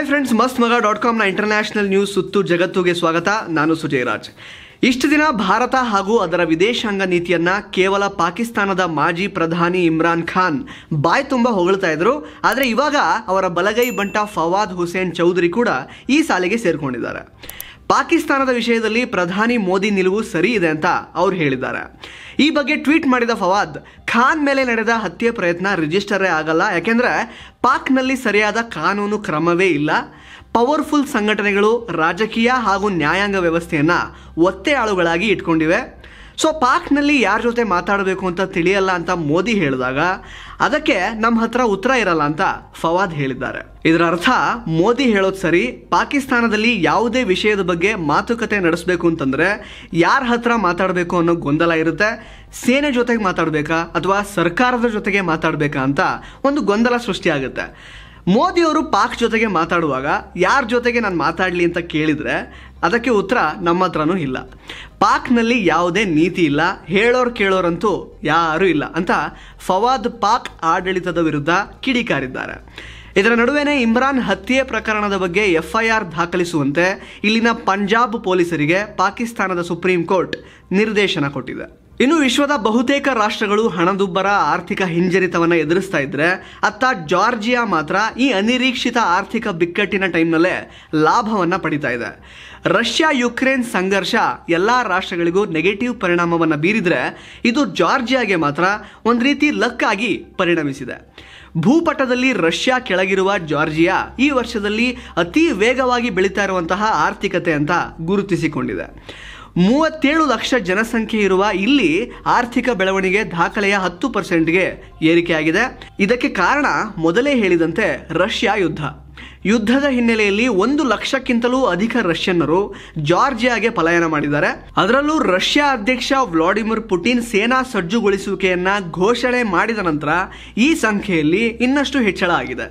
hi friends ಮಸ್ತ್ ಮಗ dot ಕಾಮ್ನ international news ಸುತ್ತು ಜಗತ್ತುಗೆ ಸ್ವಾಗತ ನಾನು ಸುಜಯ್ ರಾಜ್ ಇಷ್ಟು ದಿನ ಭಾರತ ಹಾಗೂ ಅದರ ವಿದೇಶಾಂಗ ನೀತಿಯನ್ನ ಕೇವಲ ಪಾಕಿಸ್ತಾನದ ಮಾಜಿ ಪ್ರಧಾನಿ ಇಮ್ರಾನ್ ಖಾನ್ ಬಾಯ್ ತುಂಬ ಹೊಗಳ್ತಾ ಇದ್ರು ಆದರೆ ಇವಾಗ ಅವರ ಬಲಗೈ ಬಂಟ ಫವಾದ್ ಹುಸೇನ್ ಚೌಧರಿ ಕೂಡ ಈ ಸಾಲಿಗೆ ಸೇರಿಕೊಂಡಿದ್ದಾರೆ ಪಾಕಿಸ್ತಾನದ ವಿಷಯದಲ್ಲಿ ಪ್ರಧಾನಿ ಮೋದಿ ನಿಲುವು ಸರಿ ಇದೆ ಅಂತ ಅವ್ರು ಹೇಳಿದ್ದಾರೆ ಈ ಬಗ್ಗೆ ಟ್ವೀಟ್ ಮಾಡಿದ ಫವಾದ್ ಖಾನ್ ಮೇಲೆ ನಡೆದ ಹತ್ಯೆ ಪ್ರಯತ್ನ ರಿಜಿಸ್ಟರೇ ಆಗಲ್ಲ ಯಾಕೆಂದರೆ ಪಾಕ್ನಲ್ಲಿ ಸರಿಯಾದ ಕಾನೂನು ಕ್ರಮವೇ ಇಲ್ಲ ಪವರ್ಫುಲ್ ಸಂಘಟನೆಗಳು ರಾಜಕೀಯ ಹಾಗೂ ನ್ಯಾಯಾಂಗ ವ್ಯವಸ್ಥೆಯನ್ನು ಒತ್ತೆಯಾಳುಗಳಾಗಿ ಇಟ್ಕೊಂಡಿವೆ ಸೊ ಪಾಕ್ನಲ್ಲಿ ಯಾರ ಜೊತೆ ಮಾತಾಡಬೇಕು ಅಂತ ತಿಳಿಯಲ್ಲ ಅಂತ ಮೋದಿ ಹೇಳಿದಾಗ ಅದಕ್ಕೆ ನಮ್ಮ ಹತ್ರ ಉತ್ತರ ಇರಲ್ಲ ಅಂತ ಫವಾದ್ ಹೇಳಿದ್ದಾರೆ ಇದರ ಅರ್ಥ ಮೋದಿ ಹೇಳೋದು ಸರಿ ಪಾಕಿಸ್ತಾನದಲ್ಲಿ ಯಾವುದೇ ವಿಷಯದ ಬಗ್ಗೆ ಮಾತುಕತೆ ನಡೆಸಬೇಕು ಅಂತಂದರೆ ಯಾರ ಹತ್ರ ಮಾತಾಡಬೇಕು ಅನ್ನೋ ಗೊಂದಲ ಇರುತ್ತೆ ಸೇನೆ ಜೊತೆಗೆ ಮಾತಾಡಬೇಕಾ ಅಥವಾ ಸರ್ಕಾರದ ಜೊತೆಗೆ ಮಾತಾಡಬೇಕಾ ಅಂತ ಒಂದು ಗೊಂದಲ ಸೃಷ್ಟಿಯಾಗುತ್ತೆ ಮೋದಿಯವರು ಪಾಕ್ ಜೊತೆಗೆ ಮಾತಾಡುವಾಗ ಯಾರ ಜೊತೆಗೆ ನಾನು ಮಾತಾಡಲಿ ಅಂತ ಕೇಳಿದರೆ ಅದಕ್ಕೆ ಉತ್ತರ ನಮ್ಮ ಹತ್ರನೂ ಇಲ್ಲ ಪಾಕ್ನಲ್ಲಿ ಯಾವುದೇ ನೀತಿ ಇಲ್ಲ ಹೇಳೋರು ಕೇಳೋರಂತೂ ಯಾರೂ ಇಲ್ಲ ಅಂತ ಫವಾದ್ ಪಾಕ್ ಆಡಳಿತದ ವಿರುದ್ಧ ಕಿಡಿಕಾರಿದ್ದಾರೆ ಇದರ ನಡುವೆನೇ ಇಮ್ರಾನ್ ಹತ್ಯೆ ಪ್ರಕರಣದ ಬಗ್ಗೆ ಎಫ್ಐಆರ್ ದಾಖಲಿಸುವಂತೆ ಇಲ್ಲಿನ ಪಂಜಾಬ್ ಪೊಲೀಸರಿಗೆ ಪಾಕಿಸ್ತಾನದ ಸುಪ್ರೀಂ ಕೋರ್ಟ್ ನಿರ್ದೇಶನ ಕೊಟ್ಟಿದೆ ಇನ್ನು ವಿಶ್ವದ ಬಹುತೇಕ ರಾಷ್ಟ್ರಗಳು ಹಣದುಬ್ಬರ ಆರ್ಥಿಕ ಹಿಂಜರಿತವನ್ನು ಎದುರಿಸ್ತಾ ಇದ್ರೆ ಅತ್ತ ಜಾರ್ಜಿಯಾ ಮಾತ್ರ ಈ ಅನಿರೀಕ್ಷಿತ ಆರ್ಥಿಕ ಬಿಕ್ಕಟ್ಟಿನ ಟೈಮ್ನಲ್ಲೇ ಲಾಭವನ್ನು ಪಡಿತಾ ಇದೆ ರಷ್ಯಾ ಯುಕ್ರೇನ್ ಸಂಘರ್ಷ ಎಲ್ಲ ರಾಷ್ಟ್ರಗಳಿಗೂ ನೆಗೆಟಿವ್ ಪರಿಣಾಮವನ್ನು ಬೀರಿದರೆ ಇದು ಜಾರ್ಜಿಯಾಗೆ ಮಾತ್ರ ಒಂದು ರೀತಿ ಲಕ್ ಆಗಿ ಪರಿಣಮಿಸಿದೆ ಭೂಪಟದಲ್ಲಿ ರಷ್ಯಾ ಕೆಳಗಿರುವ ಜಾರ್ಜಿಯಾ ಈ ವರ್ಷದಲ್ಲಿ ಅತಿ ವೇಗವಾಗಿ ಬೆಳೀತಾ ಇರುವಂತಹ ಆರ್ಥಿಕತೆ ಅಂತ ಗುರುತಿಸಿಕೊಂಡಿದೆ ಮೂವತ್ತೇಳು ಲಕ್ಷ ಜನಸಂಖ್ಯೆ ಇರುವ ಇಲ್ಲಿ ಆರ್ಥಿಕ ಬೆಳವಣಿಗೆ ದಾಖಲೆಯ ಹತ್ತು ಪರ್ಸೆಂಟ್ಗೆ ಏರಿಕೆಯಾಗಿದೆ ಇದಕ್ಕೆ ಕಾರಣ ಮೊದಲೇ ಹೇಳಿದಂತೆ ರಷ್ಯಾ ಯುದ್ಧ ಯುದ್ಧದ ಹಿನ್ನೆಲೆಯಲ್ಲಿ ಒಂದು ಲಕ್ಷಕ್ಕಿಂತಲೂ ಅಧಿಕ ರಷ್ಯನ್ನರು ಜಾರ್ಜಿಯಾಗೆ ಪಲಾಯನ ಮಾಡಿದ್ದಾರೆ ಅದರಲ್ಲೂ ರಷ್ಯಾ ಅಧ್ಯಕ್ಷ ವ್ಲಾಡಿಮಿರ್ ಪುಟಿನ್ ಸೇನಾ ಸಜ್ಜುಗೊಳಿಸುವಿಕೆಯನ್ನ ಘೋಷಣೆ ಮಾಡಿದ ನಂತರ ಈ ಸಂಖ್ಯೆಯಲ್ಲಿ ಇನ್ನಷ್ಟು ಹೆಚ್ಚಳ ಆಗಿದೆ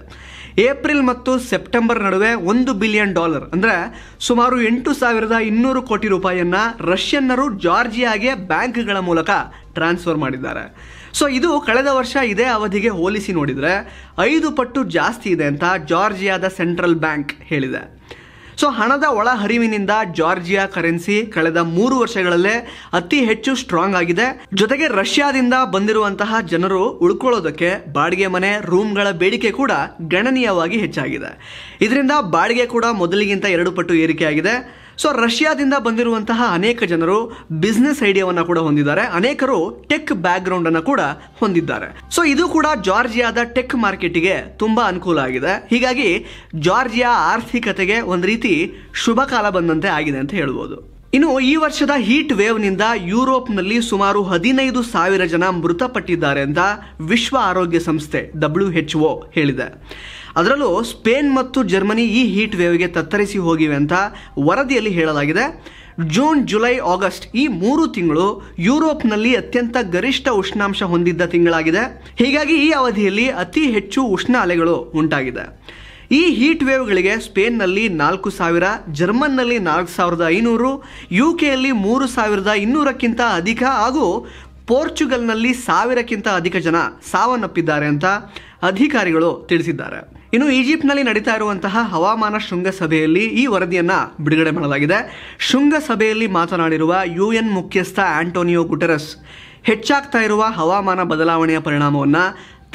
ಏಪ್ರಿಲ್ ಮತ್ತು ಸೆಪ್ಟೆಂಬರ್ ನಡುವೆ ಒಂದು ಬಿಲಿಯನ್ ಡಾಲರ್ ಅಂದರೆ ಸುಮಾರು ಎಂಟು ಸಾವಿರದ ಇನ್ನೂರು ಕೋಟಿ ರೂಪಾಯಿಯನ್ನು ರಷ್ಯನ್ನರು ಜಾರ್ಜಿಯಾಗೆ ಬ್ಯಾಂಕ್ಗಳ ಮೂಲಕ ಟ್ರಾನ್ಸ್ಫರ್ ಮಾಡಿದ್ದಾರೆ ಸೊ ಇದು ಕಳೆದ ವರ್ಷ ಇದೇ ಅವಧಿಗೆ ಹೋಲಿಸಿ ನೋಡಿದರೆ ಐದು ಪಟ್ಟು ಜಾಸ್ತಿ ಇದೆ ಅಂತ ಜಾರ್ಜಿಯಾದ ಸೆಂಟ್ರಲ್ ಬ್ಯಾಂಕ್ ಹೇಳಿದೆ ಸೊ ಹಣದ ಒಳಹರಿವಿನಿಂದ ಜಾರ್ಜಿಯಾ ಕರೆನ್ಸಿ ಕಳೆದ ಮೂರು ವರ್ಷಗಳಲ್ಲೇ ಅತಿ ಹೆಚ್ಚು ಸ್ಟ್ರಾಂಗ್ ಆಗಿದೆ ಜೊತೆಗೆ ರಷ್ಯಾದಿಂದ ಬಂದಿರುವಂತಹ ಜನರು ಉಳ್ಕೊಳ್ಳೋದಕ್ಕೆ ಬಾಡಿಗೆ ಮನೆ ರೂಮ್ಗಳ ಬೇಡಿಕೆ ಕೂಡ ಗಣನೀಯವಾಗಿ ಹೆಚ್ಚಾಗಿದೆ ಇದರಿಂದ ಬಾಡಿಗೆ ಕೂಡ ಮೊದಲಿಗಿಂತ ಎರಡು ಪಟ್ಟು ಏರಿಕೆಯಾಗಿದೆ ಸೊ ರಷ್ಯಾದಿಂದ ಬಂದಿರುವಂತಹ ಅನೇಕ ಜನರು ಬಿಸ್ನೆಸ್ ಐಡಿಯಾವನ್ನು ಕೂಡ ಹೊಂದಿದ್ದಾರೆ ಅನೇಕರು ಟೆಕ್ ಬ್ಯಾಕ್ ಗ್ರೌಂಡ್ ಅನ್ನು ಕೂಡ ಹೊಂದಿದ್ದಾರೆ ಸೊ ಇದು ಕೂಡ ಜಾರ್ಜಿಯಾದ ಟೆಕ್ ಮಾರ್ಕೆಟ್ಗೆ ತುಂಬಾ ಅನುಕೂಲ ಆಗಿದೆ ಹೀಗಾಗಿ ಜಾರ್ಜಿಯಾ ಆರ್ಥಿಕತೆಗೆ ಒಂದು ರೀತಿ ಶುಭ ಕಾಲ ಬಂದಂತೆ ಆಗಿದೆ ಅಂತ ಹೇಳ್ಬೋದು ಇನ್ನು ಈ ವರ್ಷದ ಹೀಟ್ ವೇವ್ನಿಂದ ಯುರೋಪ್ನಲ್ಲಿ ಸುಮಾರು ಹದಿನೈದು ಸಾವಿರ ಜನ ಮೃತಪಟ್ಟಿದ್ದಾರೆ ಅಂತ ವಿಶ್ವ ಆರೋಗ್ಯ ಸಂಸ್ಥೆ ಡಬ್ಲ್ಯೂ ಎಚ್ ಒ ಹೇಳಿದೆ ಅದರಲ್ಲೂ ಸ್ಪೇನ್ ಮತ್ತು ಜರ್ಮನಿ ಈ ಹೀಟ್ ವೇವ್ಗೆ ತತ್ತರಿಸಿ ಹೋಗಿವೆ ಅಂತ ವರದಿಯಲ್ಲಿ ಹೇಳಲಾಗಿದೆ ಜೂನ್ ಜುಲೈ ಆಗಸ್ಟ್ ಈ ಮೂರು ತಿಂಗಳು ಯುರೋಪ್ನಲ್ಲಿ ಅತ್ಯಂತ ಗರಿಷ್ಠ ಉಷ್ಣಾಂಶ ಹೊಂದಿದ್ದ ತಿಂಗಳಾಗಿದೆ ಹೀಗಾಗಿ ಈ ಅವಧಿಯಲ್ಲಿ ಅತಿ ಹೆಚ್ಚು ಉಷ್ಣ ಅಲೆಗಳು ಉಂಟಾಗಿದೆ ಈ ಹೀಟ್ ವೇವ್ಗಳಿಗೆ ಸ್ಪೇನ್ನಲ್ಲಿ ನಾಲ್ಕು ಸಾವಿರ ಜರ್ಮನ್ನಲ್ಲಿ ನಾಲ್ಕು ಸಾವಿರದ ಐನೂರು ಯು ಕೆಯಲ್ಲಿ ಮೂರು ಸಾವಿರದ ಇನ್ನೂರಕ್ಕಿಂತ ಅಧಿಕ ಹಾಗೂ ಪೋರ್ಚುಗಲ್ನಲ್ಲಿ ಸಾವಿರಕ್ಕಿಂತ ಅಧಿಕ ಜನ ಸಾವನ್ನಪ್ಪಿದ್ದಾರೆ ಅಂತ ಅಧಿಕಾರಿಗಳು ತಿಳಿಸಿದ್ದಾರೆ ಇನ್ನು ಈಜಿಪ್ಟ್ನಲ್ಲಿ ನಡೀತಾ ಇರುವಂತಹ ಹವಾಮಾನ ಶೃಂಗಸಭೆಯಲ್ಲಿ ಈ ವರದಿಯನ್ನು ಬಿಡುಗಡೆ ಮಾಡಲಾಗಿದೆ ಶೃಂಗಸಭೆಯಲ್ಲಿ ಮಾತನಾಡಿರುವ ಯು ಎನ್ ಮುಖ್ಯಸ್ಥ ಆಂಟೋನಿಯೋ ಗುಟೆರಸ್ ಹೆಚ್ಚಾಗ್ತಾ ಇರುವ ಹವಾಮಾನ ಬದಲಾವಣೆಯ ಪರಿಣಾಮವನ್ನು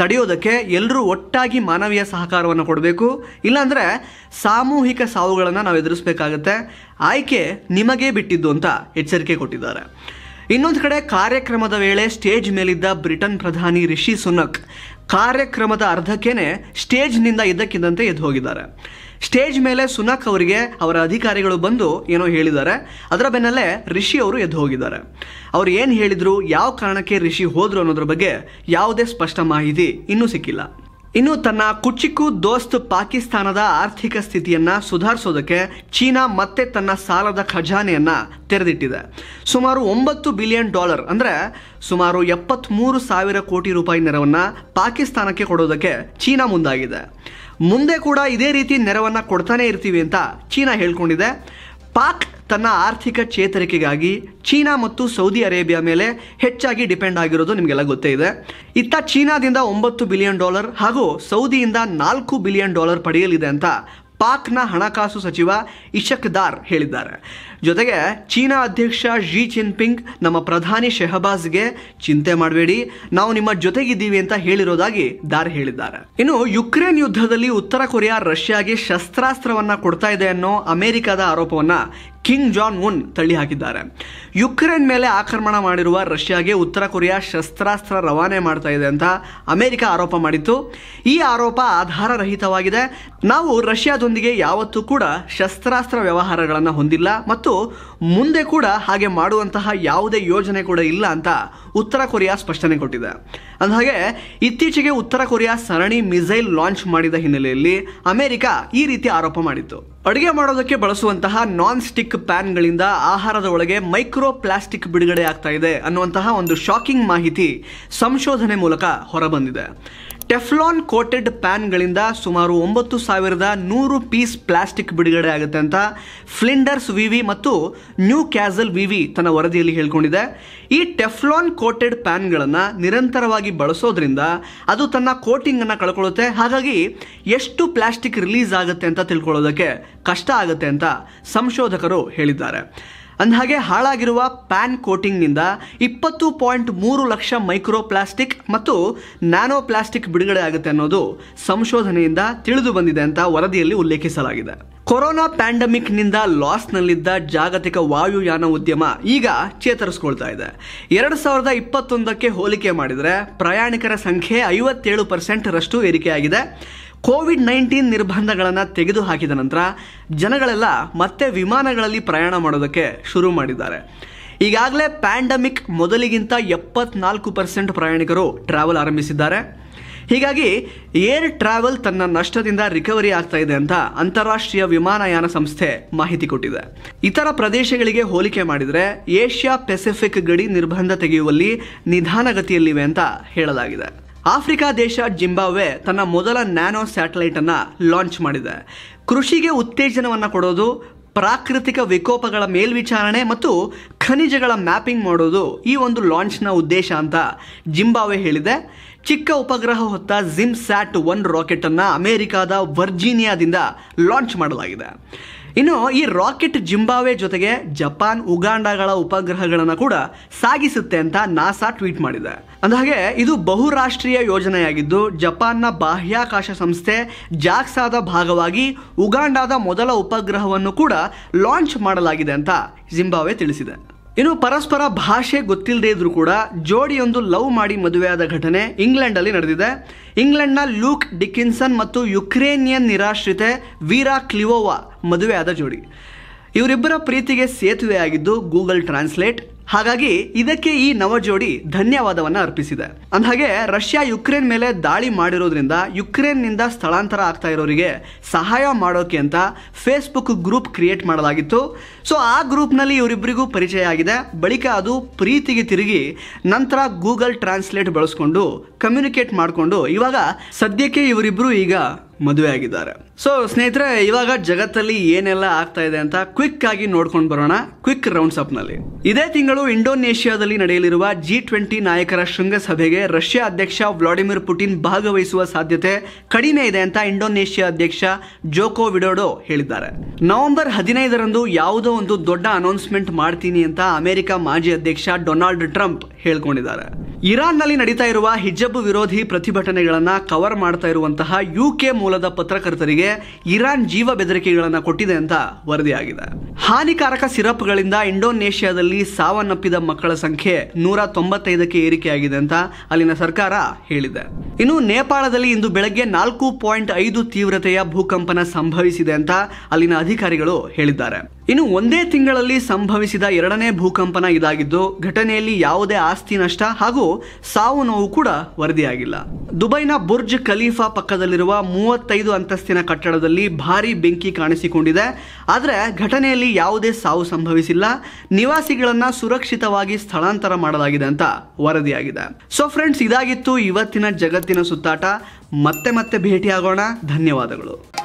ತಡೆಯೋದಕ್ಕೆ ಎಲ್ಲರೂ ಒಟ್ಟಾಗಿ ಮಾನವೀಯ ಸಹಕಾರವನ್ನು ಕೊಡಬೇಕು ಇಲ್ಲಾಂದರೆ ಸಾಮೂಹಿಕ ಸಾವುಗಳನ್ನು ನಾವು ಎದುರಿಸಬೇಕಾಗತ್ತೆ ಆಯ್ಕೆ ನಿಮಗೇ ಬಿಟ್ಟಿದ್ದು ಅಂತ ಎಚ್ಚರಿಕೆ ಕೊಟ್ಟಿದ್ದಾರೆ ಇನ್ನೊಂದು ಕಡೆ ಕಾರ್ಯಕ್ರಮದ ವೇಳೆ ಸ್ಟೇಜ್ ಮೇಲಿದ್ದ ಬ್ರಿಟನ್ ಪ್ರಧಾನಿ ರಿಷಿ ಸುನಕ್ ಕಾರ್ಯಕ್ರಮದ ಅರ್ಧಕ್ಕೇನೆ ಸ್ಟೇಜ್ನಿಂದ ಇದ್ದಕ್ಕಿದ್ದಂತೆ ಎದ್ದು ಹೋಗಿದ್ದಾರೆ ಸ್ಟೇಜ್ ಮೇಲೆ ಸುನಕ್ ಅವರಿಗೆ ಅವರ ಅಧಿಕಾರಿಗಳು ಬಂದು ಏನೋ ಹೇಳಿದ್ದಾರೆ ಅದರ ಬೆನ್ನಲ್ಲೇ ರಿಷಿ ಅವರು ಎದ್ದು ಹೋಗಿದ್ದಾರೆ ಅವರು ಏನು ಹೇಳಿದರು ಯಾವ ಕಾರಣಕ್ಕೆ ರಿಷಿ ಹೋದರು ಅನ್ನೋದ್ರ ಬಗ್ಗೆ ಯಾವುದೇ ಸ್ಪಷ್ಟ ಮಾಹಿತಿ ಇನ್ನೂ ಸಿಕ್ಕಿಲ್ಲ ಇನ್ನು ತನ್ನ ಕುಚಿಕು ದೋಸ್ತ್ ಪಾಕಿಸ್ತಾನದ ಆರ್ಥಿಕ ಸ್ಥಿತಿಯನ್ನ ಸುಧಾರಿಸೋದಕ್ಕೆ ಚೀನಾ ಮತ್ತೆ ತನ್ನ ಸಾಲದ ಖಜಾನೆಯನ್ನ ತೆರೆದಿಟ್ಟಿದೆ ಸುಮಾರು ಒಂಬತ್ತು ಬಿಲಿಯನ್ ಡಾಲರ್ ಅಂದ್ರೆ ಸುಮಾರು ಎಪ್ಪತ್ಮೂರು ಸಾವಿರ ಕೋಟಿ ರೂಪಾಯಿ ನೆರವನ್ನ ಪಾಕಿಸ್ತಾನಕ್ಕೆ ಕೊಡೋದಕ್ಕೆ ಚೀನಾ ಮುಂದಾಗಿದೆ ಮುಂದೆ ಕೂಡ ಇದೇ ರೀತಿ ನೆರವನ್ನು ಕೊಡ್ತಾನೆ ಇರ್ತೀವಿ ಅಂತ ಚೀನಾ ಹೇಳ್ಕೊಂಡಿದೆ ಪಾಕ್ ತನ್ನ ಆರ್ಥಿಕ ಚೇತರಿಕೆಗಾಗಿ ಚೀನಾ ಮತ್ತು ಸೌದಿ ಅರೇಬಿಯಾ ಮೇಲೆ ಹೆಚ್ಚಾಗಿ ಡಿಪೆಂಡ್ ಆಗಿರೋದು ನಿಮಗೆಲ್ಲ ಗೊತ್ತೇ ಇದೆ ಇತ್ತ ಚೀನಾದಿಂದ ಒಂಬತ್ತು ಬಿಲಿಯನ್ ಡಾಲರ್ ಹಾಗೂ ಸೌದಿಯಿಂದ ನಾಲ್ಕು ಬಿಲಿಯನ್ ಡಾಲರ್ ಪಡೆಯಲಿದೆ ಅಂತ ಪಾಕ್ನ ಹಣಕಾಸು ಸಚಿವ ಇಶಕ್ ದಾರ್ ಹೇಳಿದ್ದಾರೆ ಜೊತೆಗೆ ಚೀನಾ ಅಧ್ಯಕ್ಷ ಜಿ ಜಿನ್ಪಿಂಗ್ ನಮ್ಮ ಪ್ರಧಾನಿ ಶೆಹಬಾಜ್ಗೆ ಚಿಂತೆ ಮಾಡಬೇಡಿ ನಾವು ನಿಮ್ಮ ಜೊತೆಗಿದ್ದೀವಿ ಅಂತ ಹೇಳಿರೋದಾಗಿ ದಾರಿ ಹೇಳಿದ್ದಾರೆ ಇನ್ನು ಯುಕ್ರೇನ್ ಯುದ್ಧದಲ್ಲಿ ಉತ್ತರ ಕೊರಿಯಾ ರಷ್ಯಾಗೆ ಶಸ್ತ್ರಾಸ್ತ್ರವನ್ನ ಕೊಡ್ತಾ ಇದೆ ಅನ್ನೋ ಅಮೆರಿಕದ ಆರೋಪವನ್ನ ಕಿಂಗ್ ಜಾನ್ ಉನ್ ತಳ್ಳಿ ಹಾಕಿದ್ದಾರೆ ಯುಕ್ರೇನ್ ಮೇಲೆ ಆಕ್ರಮಣ ಮಾಡಿರುವ ರಷ್ಯಾಗೆ ಉತ್ತರ ಕೊರಿಯಾ ಶಸ್ತ್ರಾಸ್ತ್ರ ರವಾನೆ ಮಾಡ್ತಾ ಇದೆ ಅಂತ ಅಮೆರಿಕ ಆರೋಪ ಮಾಡಿತ್ತು ಈ ಆರೋಪ ಆಧಾರರಹಿತವಾಗಿದೆ ನಾವು ರಷ್ಯಾದೊಂದಿಗೆ ಯಾವತ್ತೂ ಕೂಡ ಶಸ್ತ್ರಾಸ್ತ್ರ ವ್ಯವಹಾರಗಳನ್ನು ಹೊಂದಿಲ್ಲ ಮತ್ತು ಮುಂದೆ ಕೂಡ ಹಾಗೆ ಮಾಡುವಂತಹ ಯಾವುದೇ ಯೋಜನೆ ಕೂಡ ಇಲ್ಲ ಅಂತ ಉತ್ತರ ಕೊರಿಯಾ ಸ್ಪಷ್ಟನೆ ಕೊಟ್ಟಿದೆ ಅಂದಹಾಗೆ ಇತ್ತೀಚೆಗೆ ಉತ್ತರ ಕೊರಿಯಾ ಸರಣಿ ಮಿಸೈಲ್ ಲಾಂಚ್ ಮಾಡಿದ ಹಿನ್ನೆಲೆಯಲ್ಲಿ ಅಮೆರಿಕ ಈ ರೀತಿ ಆರೋಪ ಮಾಡಿತ್ತು ಅಡುಗೆ ಮಾಡೋದಕ್ಕೆ ಬಳಸುವಂತಹ ನಾನ್ ಸ್ಟಿಕ್ ಪ್ಯಾನ್ಗಳಿಂದ ಆಹಾರದ ಒಳಗೆ ಮೈಕ್ರೋ ಪ್ಲಾಸ್ಟಿಕ್ ಬಿಡುಗಡೆ ಆಗ್ತಾ ಇದೆ ಅನ್ನುವಂತಹ ಒಂದು ಶಾಕಿಂಗ್ ಮಾಹಿತಿ ಸಂಶೋಧನೆ ಮೂಲಕ ಹೊರಬಂದಿದೆ ಟೆಫ್ಲಾನ್ ಕೋಟೆಡ್ ಪ್ಯಾನ್ಗಳಿಂದ ಸುಮಾರು ಒಂಬತ್ತು ಸಾವಿರದ ನೂರು ಪೀಸ್ ಪ್ಲಾಸ್ಟಿಕ್ ಬಿಡುಗಡೆ ಆಗುತ್ತೆ ಅಂತ ಫ್ಲಿಂಡರ್ಸ್ ವಿವಿ ಮತ್ತು ನ್ಯೂ ಕ್ಯಾಸಲ್ ವಿವಿ ತನ್ನ ವರದಿಯಲ್ಲಿ ಹೇಳ್ಕೊಂಡಿದೆ ಈ ಟೆಫ್ಲಾನ್ ಕೋಟೆಡ್ ಪ್ಯಾನ್ಗಳನ್ನು ನಿರಂತರವಾಗಿ ಬಳಸೋದ್ರಿಂದ ಅದು ತನ್ನ ಕೋಟಿಂಗನ್ನು ಕಳ್ಕೊಳ್ಳುತ್ತೆ ಹಾಗಾಗಿ ಎಷ್ಟು ಪ್ಲಾಸ್ಟಿಕ್ ರಿಲೀಸ್ ಆಗುತ್ತೆ ಅಂತ ತಿಳ್ಕೊಳ್ಳೋದಕ್ಕೆ ಕಷ್ಟ ಆಗುತ್ತೆ ಅಂತ ಸಂಶೋಧಕರು ಹೇಳಿದ್ದಾರೆ ಅಂದಹಾಗೆ ಹಾಳಾಗಿರುವ ಪ್ಯಾನ್ ಕೋಟಿಂಗ್ನಿಂದ ಇಪ್ಪತ್ತು ಪಾಯಿಂಟ್ ಮೂರು ಲಕ್ಷ ಮೈಕ್ರೋಪ್ಲಾಸ್ಟಿಕ್ ಮತ್ತು ನ್ಯಾನೋ ಪ್ಲಾಸ್ಟಿಕ್ ಬಿಡುಗಡೆ ಆಗುತ್ತೆ ಅನ್ನೋದು ಸಂಶೋಧನೆಯಿಂದ ತಿಳಿದು ಬಂದಿದೆ ಅಂತ ವರದಿಯಲ್ಲಿ ಉಲ್ಲೇಖಿಸಲಾಗಿದೆ ಕೊರೋನಾ ಪ್ಯಾಂಡಮಿಕ್ನಿಂದ ಲಾಸ್ನಲ್ಲಿದ್ದ ಜಾಗತಿಕ ವಾಯುಯಾನ ಉದ್ಯಮ ಈಗ ಚೇತರಿಸ್ಕೊಳ್ತಾ ಇದೆ ಎರಡು ಸಾವಿರದ ಇಪ್ಪತ್ತೊಂದಕ್ಕೆ ಹೋಲಿಕೆ ಮಾಡಿದರೆ ಪ್ರಯಾಣಿಕರ ಸಂಖ್ಯೆ ಐವತ್ತೇಳು ಪರ್ಸೆಂಟರಷ್ಟು ಏರಿಕೆಯಾಗಿದೆ ಕೋವಿಡ್ ನೈನ್ಟೀನ್ ನಿರ್ಬಂಧಗಳನ್ನು ತೆಗೆದುಹಾಕಿದ ನಂತರ ಜನಗಳೆಲ್ಲ ಮತ್ತೆ ವಿಮಾನಗಳಲ್ಲಿ ಪ್ರಯಾಣ ಮಾಡೋದಕ್ಕೆ ಶುರು ಮಾಡಿದ್ದಾರೆ ಈಗಾಗಲೇ ಪ್ಯಾಂಡಮಿಕ್ ಮೊದಲಿಗಿಂತ ಎಪ್ಪತ್ನಾಲ್ಕು ಪರ್ಸೆಂಟ್ ಪ್ರಯಾಣಿಕರು ಟ್ರಾವೆಲ್ ಆರಂಭಿಸಿದ್ದಾರೆ ಹೀಗಾಗಿ ಏರ್ ಟ್ರಾವೆಲ್ ತನ್ನ ನಷ್ಟದಿಂದ ರಿಕವರಿ ಆಗ್ತಾ ಇದೆ ಅಂತ ಅಂತಾರಾಷ್ಟ್ರೀಯ ವಿಮಾನಯಾನ ಸಂಸ್ಥೆ ಮಾಹಿತಿ ಕೊಟ್ಟಿದೆ ಇತರ ಪ್ರದೇಶಗಳಿಗೆ ಹೋಲಿಕೆ ಮಾಡಿದರೆ ಏಷ್ಯಾ ಪೆಸಿಫಿಕ್ ಗಡಿ ನಿರ್ಬಂಧ ತೆಗೆಯುವಲ್ಲಿ ನಿಧಾನಗತಿಯಲ್ಲಿವೆ ಅಂತ ಹೇಳಲಾಗಿದೆ ಆಫ್ರಿಕಾ ದೇಶ ಜಿಂಬಾಬ್ವೆ ತನ್ನ ಮೊದಲ ನ್ಯಾನೋ ಸ್ಯಾಟಲೈಟ್ ಅನ್ನ ಲಾಂಚ್ ಮಾಡಿದೆ ಕೃಷಿಗೆ ಉತ್ತೇಜನವನ್ನು ಕೊಡೋದು ಪ್ರಾಕೃತಿಕ ವಿಕೋಪಗಳ ಮೇಲ್ವಿಚಾರಣೆ ಮತ್ತು ಖನಿಜಗಳ ಮ್ಯಾಪಿಂಗ್ ಮಾಡೋದು ಈ ಒಂದು ಲಾಂಚ್ನ ಉದ್ದೇಶ ಅಂತ ಜಿಂಬಾಬ್ವೆ ಹೇಳಿದೆ ಚಿಕ್ಕ ಉಪಗ್ರಹ ಹೊತ್ತ ಜಿಮ್ ಸ್ಯಾಟ್ ಒನ್ ರಾಕೆಟ್ ಅನ್ನ ಅಮೆರಿಕಾದ ವರ್ಜೀನಿಯಾದಿಂದ ಲಾಂಚ್ ಮಾಡಲಾಗಿದೆ ಇನ್ನು ಈ ರಾಕೆಟ್ ಜಿಂಬಾವೆ ಜೊತೆಗೆ ಜಪಾನ್ ಉಗಾಂಡಗಳ ಉಪಗ್ರಹಗಳನ್ನು ಕೂಡ ಸಾಗಿಸುತ್ತೆ ಅಂತ ನಾಸಾ ಟ್ವೀಟ್ ಮಾಡಿದೆ ಅಂದಹಾಗೆ ಇದು ಬಹುರಾಷ್ಟ್ರೀಯ ಯೋಜನೆಯಾಗಿದ್ದು ಜಪಾನ್ನ ಬಾಹ್ಯಾಕಾಶ ಸಂಸ್ಥೆ ಜಾಕ್ಸಾದ ಭಾಗವಾಗಿ ಉಗಾಂಡಾದ ಮೊದಲ ಉಪಗ್ರಹವನ್ನು ಕೂಡ ಲಾಂಚ್ ಮಾಡಲಾಗಿದೆ ಅಂತ ಜಿಂಬಾವೆ ತಿಳಿಸಿದೆ ಇನ್ನು ಪರಸ್ಪರ ಭಾಷೆ ಗೊತ್ತಿಲ್ಲದೆ ಇದ್ರೂ ಕೂಡ ಜೋಡಿಯೊಂದು ಲವ್ ಮಾಡಿ ಮದುವೆಯಾದ ಘಟನೆ ಇಂಗ್ಲೆಂಡ್ ಅಲ್ಲಿ ನಡೆದಿದೆ ಇಂಗ್ಲೆಂಡ್ನ ಲೂಕ್ ಡಿಕಿನ್ಸನ್ ಮತ್ತು ಯುಕ್ರೇನಿಯನ್ ನಿರಾಶ್ರಿತೆ ವೀರಾ ಕ್ಲಿವೋವಾ ಮದುವೆಯಾದ ಜೋಡಿ ಇವರಿಬ್ಬರ ಪ್ರೀತಿಗೆ ಸೇತುವೆ ಆಗಿದ್ದು ಗೂಗಲ್ ಟ್ರಾನ್ಸ್ಲೇಟ್ ಹಾಗಾಗಿ ಇದಕ್ಕೆ ಈ ನವ ಜೋಡಿ ಧನ್ಯವಾದವನ್ನು ಅರ್ಪಿಸಿದೆ ಹಾಗೆ ರಷ್ಯಾ ಯುಕ್ರೇನ್ ಮೇಲೆ ದಾಳಿ ಮಾಡಿರೋದ್ರಿಂದ ಯುಕ್ರೇನ್ನಿಂದ ಸ್ಥಳಾಂತರ ಆಗ್ತಾ ಇರೋರಿಗೆ ಸಹಾಯ ಮಾಡೋಕೆ ಅಂತ ಫೇಸ್ಬುಕ್ ಗ್ರೂಪ್ ಕ್ರಿಯೇಟ್ ಮಾಡಲಾಗಿತ್ತು ಸೊ ಆ ಗ್ರೂಪ್ನಲ್ಲಿ ಇವರಿಬ್ಬರಿಗೂ ಪರಿಚಯ ಆಗಿದೆ ಬಳಿಕ ಅದು ಪ್ರೀತಿಗೆ ತಿರುಗಿ ನಂತರ ಗೂಗಲ್ ಟ್ರಾನ್ಸ್ಲೇಟ್ ಬಳಸ್ಕೊಂಡು ಕಮ್ಯುನಿಕೇಟ್ ಮಾಡಿಕೊಂಡು ಇವಾಗ ಸದ್ಯಕ್ಕೆ ಇವರಿಬ್ಬರು ಈಗ ಮದುವೆ ಆಗಿದ್ದಾರೆ ಸೊ ಸ್ನೇಹಿತರೆ ಇವಾಗ ಜಗತ್ತಲ್ಲಿ ಏನೆಲ್ಲ ಆಗ್ತಾ ಇದೆ ಅಂತ ಕ್ವಿಕ್ ಆಗಿ ನೋಡ್ಕೊಂಡು ಬರೋಣ ಕ್ವಿಕ್ ರೌಂಡ್ಸ್ ನಲ್ಲಿ ಇದೇ ತಿಂಗಳು ಇಂಡೋನೇಷ್ಯಾದಲ್ಲಿ ನಡೆಯಲಿರುವ ಜಿ ಟ್ವೆಂಟಿ ನಾಯಕರ ಶೃಂಗಸಭೆಗೆ ರಷ್ಯಾ ಅಧ್ಯಕ್ಷ ವ್ಲಾಡಿಮಿರ್ ಪುಟಿನ್ ಭಾಗವಹಿಸುವ ಸಾಧ್ಯತೆ ಕಡಿಮೆ ಇದೆ ಅಂತ ಇಂಡೋನೇಷ್ಯಾ ಅಧ್ಯಕ್ಷ ಜೋಕೋ ವಿಡೋಡೋ ಹೇಳಿದ್ದಾರೆ ನವೆಂಬರ್ ಹದಿನೈದರಂದು ಯಾವುದೋ ಒಂದು ದೊಡ್ಡ ಅನೌನ್ಸ್ಮೆಂಟ್ ಮಾಡ್ತೀನಿ ಅಂತ ಅಮೆರಿಕ ಮಾಜಿ ಅಧ್ಯಕ್ಷ ಡೊನಾಲ್ಡ್ ಟ್ರಂಪ್ ಹೇಳ್ಕೊಂಡಿದ್ದಾರೆ ಇರಾನ್ನಲ್ಲಿ ನಡೀತಾ ಇರುವ ಹಿಜಬ್ ವಿರೋಧಿ ಪ್ರತಿಭಟನೆಗಳನ್ನ ಕವರ್ ಮಾಡ್ತಾ ಇರುವಂತಹ ಯುಕೆ ಮೂಲದ ಪತ್ರಕರ್ತರಿಗೆ ಇಸ್ರೇಲ್ಗೆ ಇರಾನ್ ಜೀವ ಬೆದರಿಕೆಗಳನ್ನು ಕೊಟ್ಟಿದೆ ಅಂತ ವರದಿಯಾಗಿದೆ ಹಾನಿಕಾರಕ ಸಿರಪ್ಗಳಿಂದ ಇಂಡೋನೇಷ್ಯಾದಲ್ಲಿ ಸಾವನ್ನಪ್ಪಿದ ಮಕ್ಕಳ ಸಂಖ್ಯೆ ನೂರ ತೊಂಬತ್ತೈದಕ್ಕೆ ಏರಿಕೆಯಾಗಿದೆ ಅಂತ ಅಲ್ಲಿನ ಸರ್ಕಾರ ಹೇಳಿದೆ ಇನ್ನು ನೇಪಾಳದಲ್ಲಿ ಇಂದು ಬೆಳಗ್ಗೆ ನಾಲ್ಕು ಪಾಯಿಂಟ್ ಐದು ತೀವ್ರತೆಯ ಭೂಕಂಪನ ಸಂಭವಿಸಿದೆ ಅಂತ ಅಲ್ಲಿನ ಅಧಿಕಾರಿಗಳು ಹೇಳಿದ್ದಾರೆ ಇನ್ನು ಒಂದೇ ತಿಂಗಳಲ್ಲಿ ಸಂಭವಿಸಿದ ಎರಡನೇ ಭೂಕಂಪನ ಇದಾಗಿದ್ದು ಘಟನೆಯಲ್ಲಿ ಯಾವುದೇ ಆಸ್ತಿ ನಷ್ಟ ಹಾಗೂ ಸಾವು ನೋವು ಕೂಡ ವರದಿಯಾಗಿಲ್ಲ ದುಬೈನ ಬುರ್ಜ್ ಖಲೀಫಾ ಪಕ್ಕದಲ್ಲಿರುವ ಮೂವತ್ತೈದು ಅಂತಸ್ತಿನ ಕಟ್ಟಡದಲ್ಲಿ ಭಾರೀ ಬೆಂಕಿ ಕಾಣಿಸಿಕೊಂಡಿದೆ ಆದರೆ ಘಟನೆಯಲ್ಲಿ ಯಾವುದೇ ಸಾವು ಸಂಭವಿಸಿಲ್ಲ ನಿವಾಸಿಗಳನ್ನ ಸುರಕ್ಷಿತವಾಗಿ ಸ್ಥಳಾಂತರ ಮಾಡಲಾಗಿದೆ ಅಂತ ವರದಿಯಾಗಿದೆ ಸೊ ಫ್ರೆಂಡ್ಸ್ ಇದಾಗಿತ್ತು ಇವತ್ತಿನ ಜಗತ್ತಿನ ಸುತ್ತಾಟ ಮತ್ತೆ ಮತ್ತೆ ಭೇಟಿಯಾಗೋಣ ಧನ್ಯವಾದಗಳು